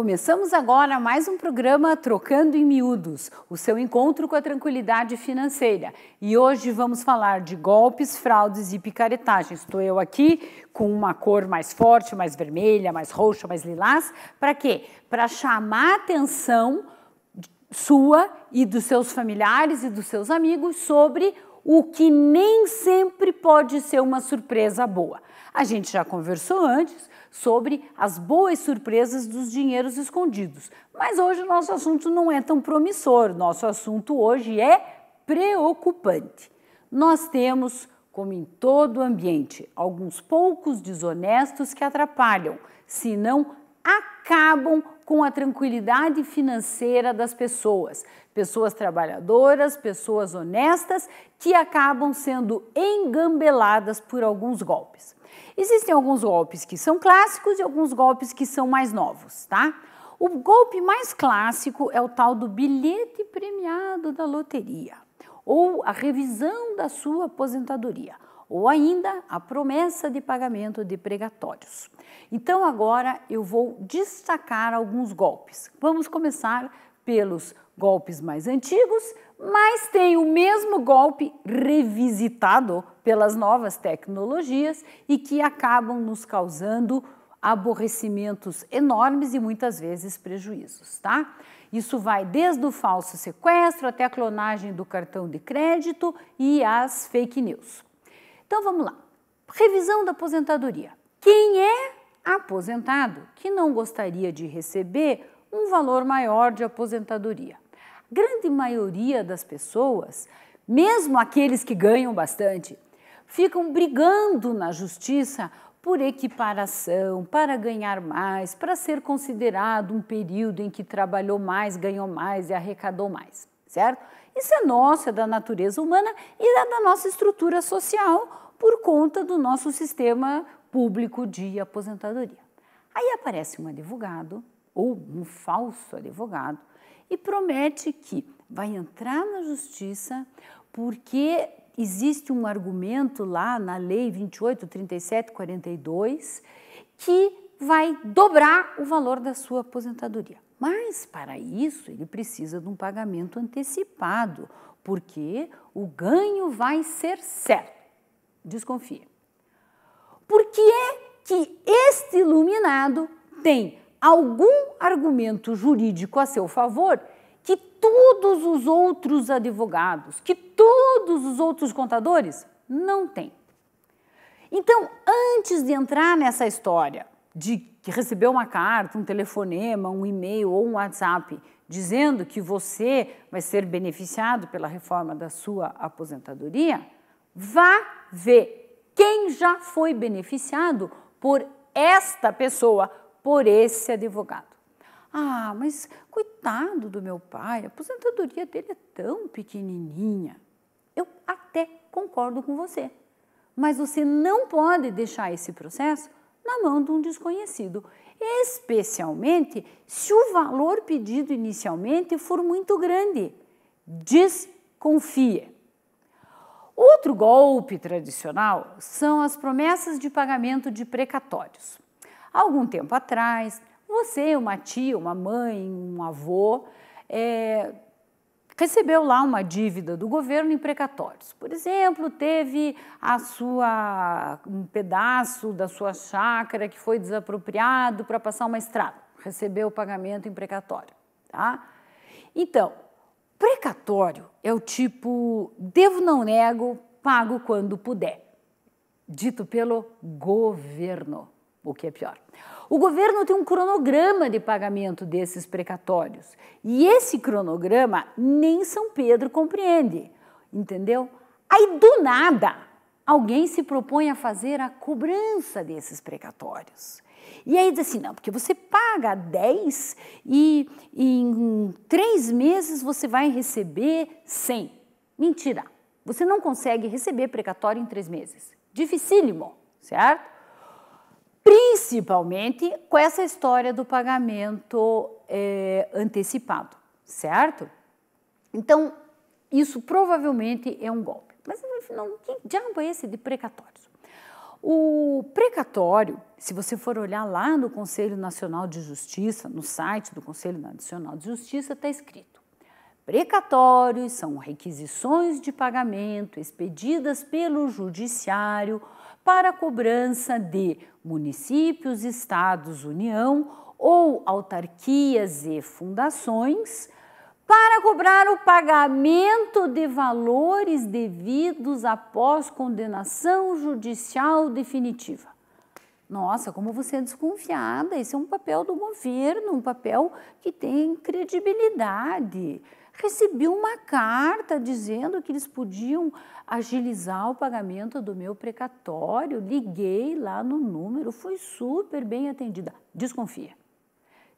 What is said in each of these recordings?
Começamos agora mais um programa Trocando em Miúdos, o seu encontro com a tranquilidade financeira. E hoje vamos falar de golpes, fraudes e picaretagens. Estou eu aqui com uma cor mais forte, mais vermelha, mais roxa, mais lilás. Para quê? Para chamar atenção sua e dos seus familiares e dos seus amigos sobre o que nem sempre pode ser uma surpresa boa. A gente já conversou antes sobre as boas surpresas dos dinheiros escondidos. Mas hoje o nosso assunto não é tão promissor, nosso assunto hoje é preocupante. Nós temos, como em todo o ambiente, alguns poucos desonestos que atrapalham, se não acabam com a tranquilidade financeira das pessoas. Pessoas trabalhadoras, pessoas honestas que acabam sendo engambeladas por alguns golpes. Existem alguns golpes que são clássicos e alguns golpes que são mais novos, tá? O golpe mais clássico é o tal do bilhete premiado da loteria, ou a revisão da sua aposentadoria, ou ainda a promessa de pagamento de pregatórios. Então agora eu vou destacar alguns golpes. Vamos começar pelos golpes mais antigos, mas tem o mesmo golpe revisitado pelas novas tecnologias e que acabam nos causando aborrecimentos enormes e muitas vezes prejuízos, tá? Isso vai desde o falso sequestro até a clonagem do cartão de crédito e as fake news. Então vamos lá. Revisão da aposentadoria. Quem é aposentado que não gostaria de receber um valor maior de aposentadoria? grande maioria das pessoas, mesmo aqueles que ganham bastante, ficam brigando na justiça por equiparação, para ganhar mais, para ser considerado um período em que trabalhou mais, ganhou mais e arrecadou mais, certo? Isso é nosso, é da natureza humana e é da nossa estrutura social por conta do nosso sistema público de aposentadoria. Aí aparece um advogado ou um falso advogado e promete que vai entrar na justiça porque existe um argumento lá na lei 28, 37, 42 que vai dobrar o valor da sua aposentadoria. Mas para isso ele precisa de um pagamento antecipado, porque o ganho vai ser certo. Desconfie. Por que é que este iluminado tem algum argumento jurídico a seu favor que todos os outros advogados, que todos os outros contadores não têm. Então, antes de entrar nessa história de que recebeu uma carta, um telefonema, um e-mail ou um WhatsApp dizendo que você vai ser beneficiado pela reforma da sua aposentadoria, vá ver quem já foi beneficiado por esta pessoa por esse advogado. Ah, mas coitado do meu pai, a aposentadoria dele é tão pequenininha. Eu até concordo com você, mas você não pode deixar esse processo na mão de um desconhecido, especialmente se o valor pedido inicialmente for muito grande. Desconfie. Outro golpe tradicional são as promessas de pagamento de precatórios. Algum tempo atrás, você, uma tia, uma mãe, um avô, é, recebeu lá uma dívida do governo em precatórios. Por exemplo, teve a sua, um pedaço da sua chácara que foi desapropriado para passar uma estrada. Recebeu o pagamento em precatório. Tá? Então, precatório é o tipo devo não nego, pago quando puder, dito pelo governo o que é pior. O governo tem um cronograma de pagamento desses precatórios e esse cronograma nem São Pedro compreende, entendeu? Aí do nada alguém se propõe a fazer a cobrança desses precatórios. E aí diz assim, não, porque você paga 10 e, em três meses você vai receber 100. Mentira, você não consegue receber precatório em três meses. Dificílimo, certo? principalmente com essa história do pagamento é, antecipado, certo? Então, isso provavelmente é um golpe. Mas afinal, que diabo é esse de precatórios? O precatório, se você for olhar lá no Conselho Nacional de Justiça, no site do Conselho Nacional de Justiça, está escrito: precatórios são requisições de pagamento expedidas pelo Judiciário para a cobrança de municípios, estados, União ou autarquias e fundações para cobrar o pagamento de valores devidos após condenação judicial definitiva. Nossa, como você é desconfiada, esse é um papel do governo, um papel que tem credibilidade recebi uma carta dizendo que eles podiam agilizar o pagamento do meu precatório. Liguei lá no número, fui super bem atendida. Desconfia.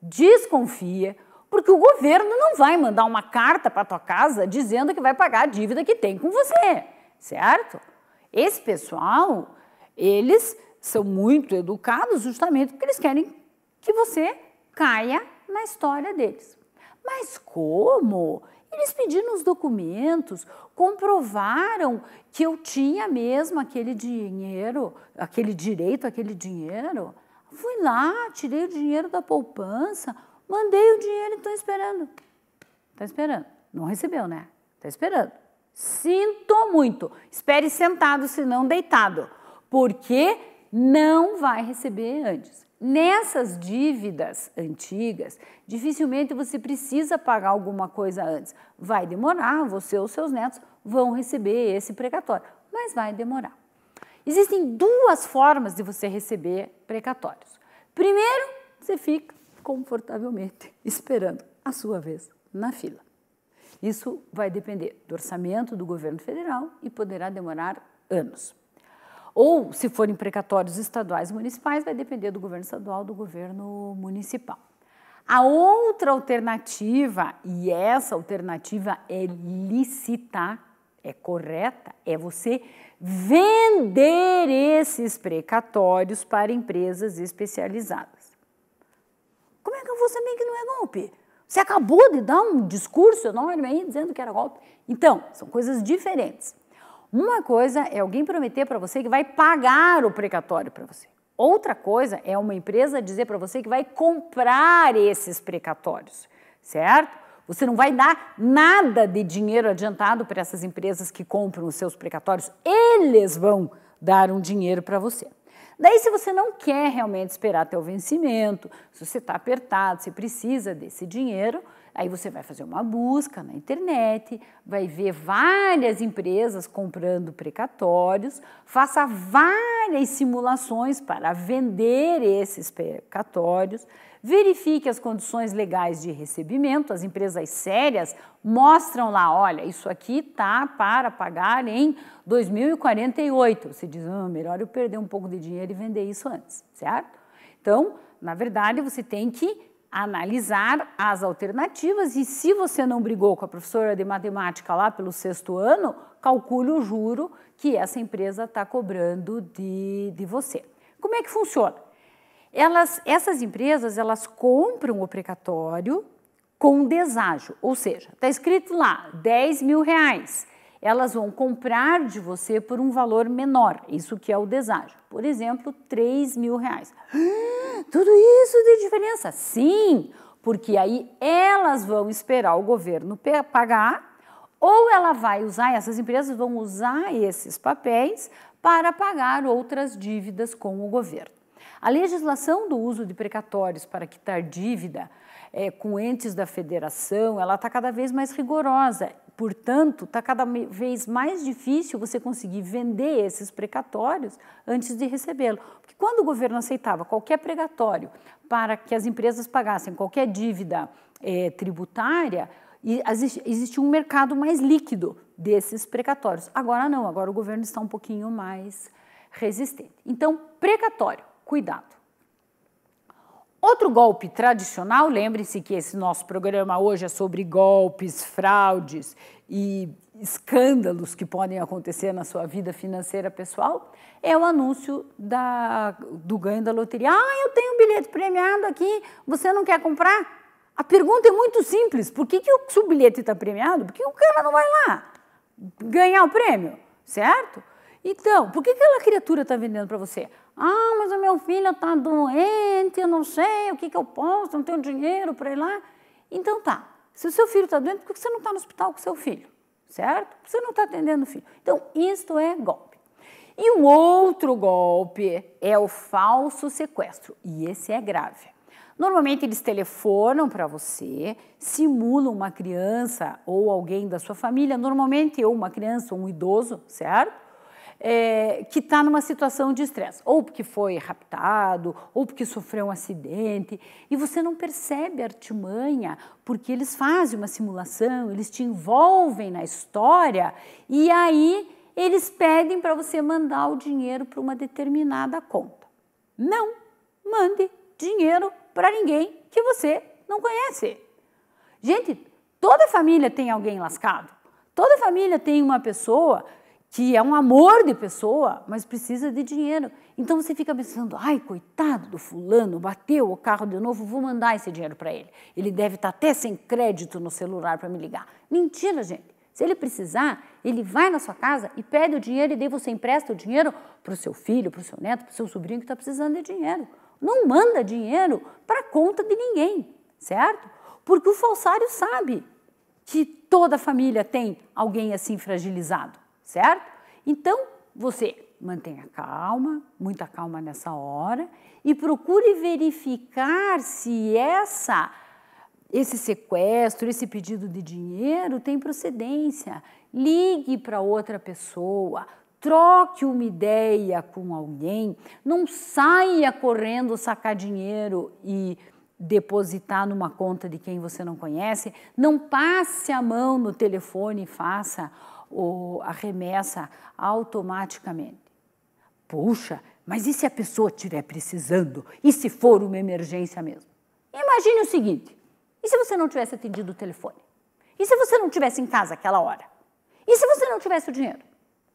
Desconfia, porque o governo não vai mandar uma carta para tua casa dizendo que vai pagar a dívida que tem com você, certo? Esse pessoal, eles são muito educados justamente porque eles querem que você caia na história deles. Mas como? Eles pediram os documentos, comprovaram que eu tinha mesmo aquele dinheiro, aquele direito aquele dinheiro. Fui lá, tirei o dinheiro da poupança, mandei o dinheiro e estou esperando. Está esperando. Não recebeu, né? Está esperando. Sinto muito. Espere sentado, se não deitado, porque não vai receber antes. Nessas dívidas antigas, dificilmente você precisa pagar alguma coisa antes. Vai demorar, você ou seus netos vão receber esse precatório, mas vai demorar. Existem duas formas de você receber precatórios. Primeiro, você fica confortavelmente esperando a sua vez na fila. Isso vai depender do orçamento do governo federal e poderá demorar anos ou se forem precatórios estaduais e municipais, vai depender do governo estadual, do governo municipal. A outra alternativa, e essa alternativa é lícita, é correta, é você vender esses precatórios para empresas especializadas. Como é que eu vou saber que não é golpe? Você acabou de dar um discurso enorme aí dizendo que era golpe. Então, são coisas diferentes. Uma coisa é alguém prometer para você que vai pagar o precatório para você. Outra coisa é uma empresa dizer para você que vai comprar esses precatórios, certo? Você não vai dar nada de dinheiro adiantado para essas empresas que compram os seus precatórios. Eles vão dar um dinheiro para você. Daí, se você não quer realmente esperar até o vencimento, se você está apertado, se precisa desse dinheiro, Aí você vai fazer uma busca na internet, vai ver várias empresas comprando precatórios, faça várias simulações para vender esses precatórios, verifique as condições legais de recebimento. As empresas sérias mostram lá: olha, isso aqui tá para pagar em 2048. Você diz: ah, melhor eu perder um pouco de dinheiro e vender isso antes, certo? Então, na verdade, você tem que analisar as alternativas e se você não brigou com a professora de matemática lá pelo sexto ano, calcule o juro que essa empresa está cobrando de, de você. Como é que funciona? Elas, essas empresas, elas compram o precatório com deságio, ou seja, está escrito lá 10 mil reais. Elas vão comprar de você por um valor menor, isso que é o deságio. Por exemplo, 3 mil reais. Tudo isso de diferença? Sim, porque aí elas vão esperar o governo pagar ou ela vai usar, essas empresas vão usar esses papéis para pagar outras dívidas com o governo. A legislação do uso de precatórios para quitar dívida é, com entes da federação, ela está cada vez mais rigorosa Portanto, está cada vez mais difícil você conseguir vender esses precatórios antes de recebê-lo. Porque quando o governo aceitava qualquer precatório para que as empresas pagassem qualquer dívida é, tributária, existia um mercado mais líquido desses precatórios. Agora não, agora o governo está um pouquinho mais resistente. Então, precatório, cuidado. Outro golpe tradicional, lembre-se que esse nosso programa hoje é sobre golpes, fraudes e escândalos que podem acontecer na sua vida financeira pessoal, é o anúncio da, do ganho da loteria. Ah, eu tenho um bilhete premiado aqui, você não quer comprar? A pergunta é muito simples: por que, que o, se o bilhete está premiado, por que o cara não vai lá ganhar o prêmio? Certo? Então, por que aquela criatura está vendendo para você? Ah, mas o meu filho está doente, eu não sei o que, que eu posso, não tenho dinheiro para ir lá. Então tá, se o seu filho está doente, por que você não está no hospital com o seu filho? Certo? Por que você não está atendendo o filho? Então, isto é golpe. E um outro golpe é o falso sequestro, e esse é grave. Normalmente eles telefonam para você, simulam uma criança ou alguém da sua família, normalmente ou uma criança ou um idoso, certo? é, que está numa situação de estresse, ou porque foi raptado, ou porque sofreu um acidente, e você não percebe a artimanha, porque eles fazem uma simulação, eles te envolvem na história, e aí eles pedem para você mandar o dinheiro para uma determinada conta. Não mande dinheiro para ninguém que você não conhece. Gente, toda família tem alguém lascado. Toda família tem uma pessoa que é um amor de pessoa, mas precisa de dinheiro. Então você fica pensando, ai, coitado do fulano, bateu o carro de novo, vou mandar esse dinheiro para ele. Ele deve estar tá até sem crédito no celular para me ligar. Mentira, gente. Se ele precisar, ele vai na sua casa e pede o dinheiro e daí você empresta o dinheiro para o seu filho, para o seu neto, para o seu sobrinho que está precisando de dinheiro. Não manda dinheiro para conta de ninguém, certo? Porque o falsário sabe que toda família tem alguém assim fragilizado certo? Então, você mantenha calma, muita calma nessa hora e procure verificar se essa esse sequestro, esse pedido de dinheiro tem procedência. Ligue para outra pessoa, troque uma ideia com alguém, não saia correndo sacar dinheiro e depositar numa conta de quem você não conhece, não passe a mão no telefone e faça ou a remessa automaticamente. Puxa, mas e se a pessoa estiver precisando? E se for uma emergência mesmo? Imagine o seguinte: e se você não tivesse atendido o telefone? E se você não tivesse em casa aquela hora? E se você não tivesse o dinheiro?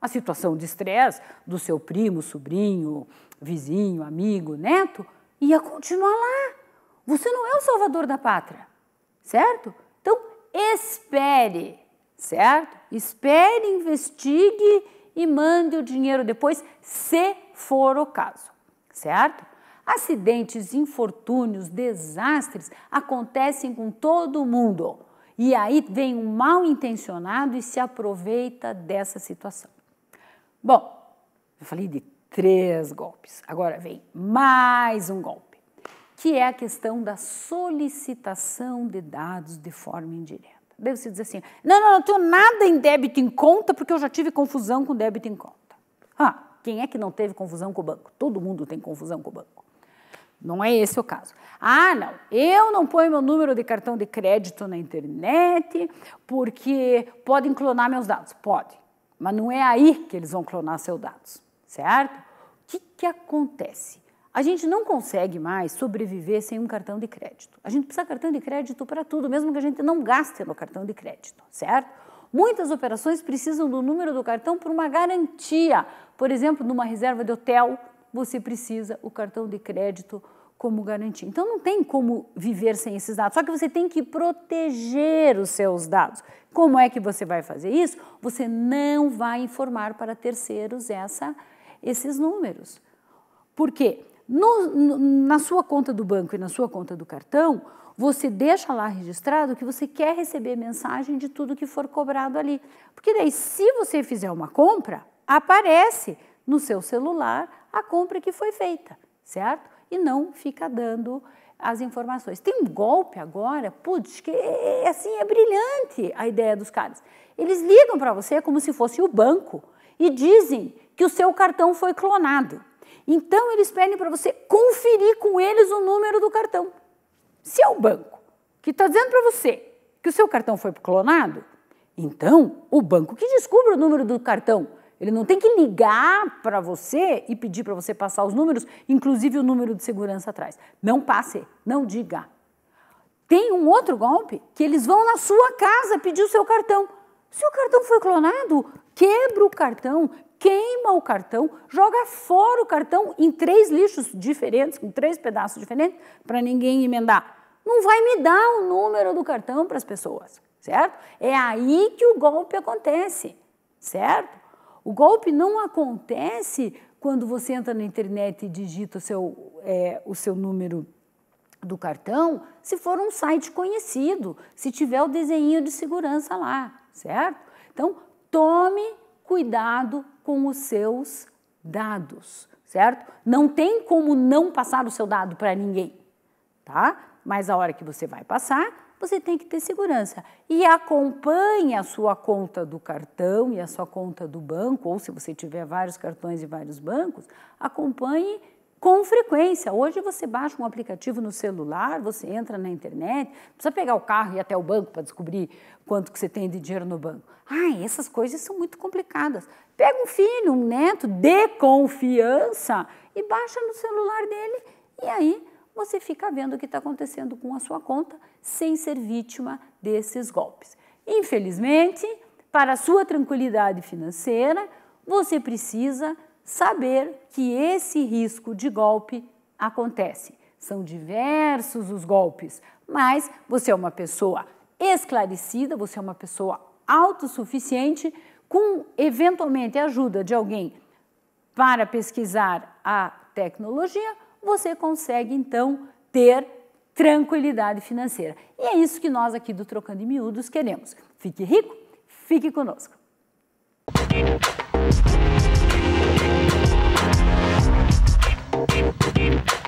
A situação de estresse do seu primo, sobrinho, vizinho, amigo, neto ia continuar lá. Você não é o salvador da pátria, certo? Então, espere certo? Espere, investigue e mande o dinheiro depois, se for o caso, certo? Acidentes, infortúnios, desastres acontecem com todo mundo. E aí vem um mal intencionado e se aproveita dessa situação. Bom, eu falei de três golpes. Agora vem mais um golpe, que é a questão da solicitação de dados de forma indireta. Daí você diz assim: não, não, não tenho nada em débito em conta porque eu já tive confusão com débito em conta. Ah, quem é que não teve confusão com o banco? Todo mundo tem confusão com o banco. Não é esse o caso. Ah, não, eu não ponho meu número de cartão de crédito na internet porque podem clonar meus dados. Pode, mas não é aí que eles vão clonar seus dados, certo? O que, que acontece? A gente não consegue mais sobreviver sem um cartão de crédito. A gente precisa de cartão de crédito para tudo, mesmo que a gente não gaste no cartão de crédito, certo? Muitas operações precisam do número do cartão por uma garantia. Por exemplo, numa reserva de hotel, você precisa o cartão de crédito como garantia. Então não tem como viver sem esses dados, só que você tem que proteger os seus dados. Como é que você vai fazer isso? Você não vai informar para terceiros essa, esses números. Por quê? no, no, na sua conta do banco e na sua conta do cartão, você deixa lá registrado que você quer receber mensagem de tudo que for cobrado ali. Porque daí, se você fizer uma compra, aparece no seu celular a compra que foi feita, certo? E não fica dando as informações. Tem um golpe agora, putz, que é, é, é assim é brilhante a ideia dos caras. Eles ligam para você como se fosse o banco e dizem que o seu cartão foi clonado. Então, eles pedem para você conferir com eles o número do cartão. Se é o banco que está dizendo para você que o seu cartão foi clonado, então o banco que descubra o número do cartão. Ele não tem que ligar para você e pedir para você passar os números, inclusive o número de segurança atrás. Não passe, não diga. Tem um outro golpe que eles vão na sua casa pedir o seu cartão. Se o cartão foi clonado, quebra o cartão, queima o cartão, joga fora o cartão em três lixos diferentes, com três pedaços diferentes, para ninguém emendar. Não vai me dar o número do cartão para as pessoas, certo? É aí que o golpe acontece, certo? O golpe não acontece quando você entra na internet e digita o seu, é, o seu número do cartão, se for um site conhecido, se tiver o desenho de segurança lá, certo? Então, tome cuidado com os seus dados, certo? Não tem como não passar o seu dado para ninguém, tá? Mas a hora que você vai passar, você tem que ter segurança. E acompanhe a sua conta do cartão e a sua conta do banco, ou se você tiver vários cartões e vários bancos, acompanhe com frequência. Hoje você baixa um aplicativo no celular, você entra na internet, precisa pegar o carro e ir até o banco para descobrir quanto que você tem de dinheiro no banco. Ah, essas coisas são muito complicadas. Pega um filho, um neto de confiança e baixa no celular dele e aí você fica vendo o que está acontecendo com a sua conta sem ser vítima desses golpes. Infelizmente, para a sua tranquilidade financeira, você precisa saber que esse risco de golpe acontece. São diversos os golpes, mas você é uma pessoa esclarecida, você é uma pessoa autossuficiente, com eventualmente ajuda de alguém para pesquisar a tecnologia, você consegue então ter tranquilidade financeira. E é isso que nós aqui do Trocando em Miúdos queremos. Fique rico, fique conosco. game, game, game.